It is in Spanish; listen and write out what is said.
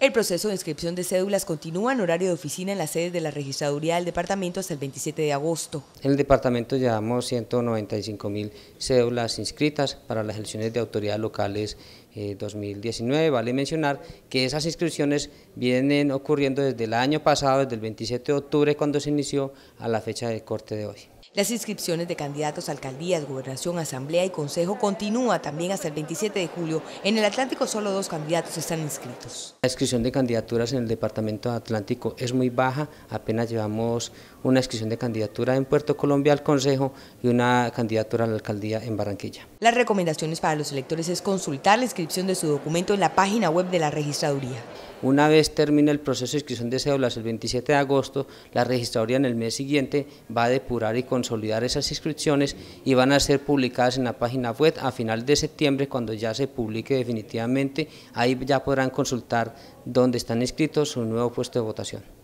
El proceso de inscripción de cédulas continúa en horario de oficina en las sede de la registraduría del departamento hasta el 27 de agosto. En el departamento llevamos 195 mil cédulas inscritas para las elecciones de autoridades locales 2019. Eh, vale mencionar que esas inscripciones vienen ocurriendo desde el año pasado, desde el 27 de octubre cuando se inició a la fecha de corte de hoy. Las inscripciones de candidatos a alcaldías, gobernación, asamblea y consejo continúa también hasta el 27 de julio. En el Atlántico solo dos candidatos están inscritos. La inscripción de candidaturas en el departamento Atlántico es muy baja, apenas llevamos una inscripción de candidatura en Puerto Colombia al consejo y una candidatura a la alcaldía en Barranquilla. Las recomendaciones para los electores es consultar la inscripción de su documento en la página web de la registraduría. Una vez termine el proceso de inscripción de cédulas el 27 de agosto, la registraduría en el mes siguiente va a depurar y consolidar esas inscripciones y van a ser publicadas en la página web a final de septiembre, cuando ya se publique definitivamente, ahí ya podrán consultar dónde están inscritos su nuevo puesto de votación.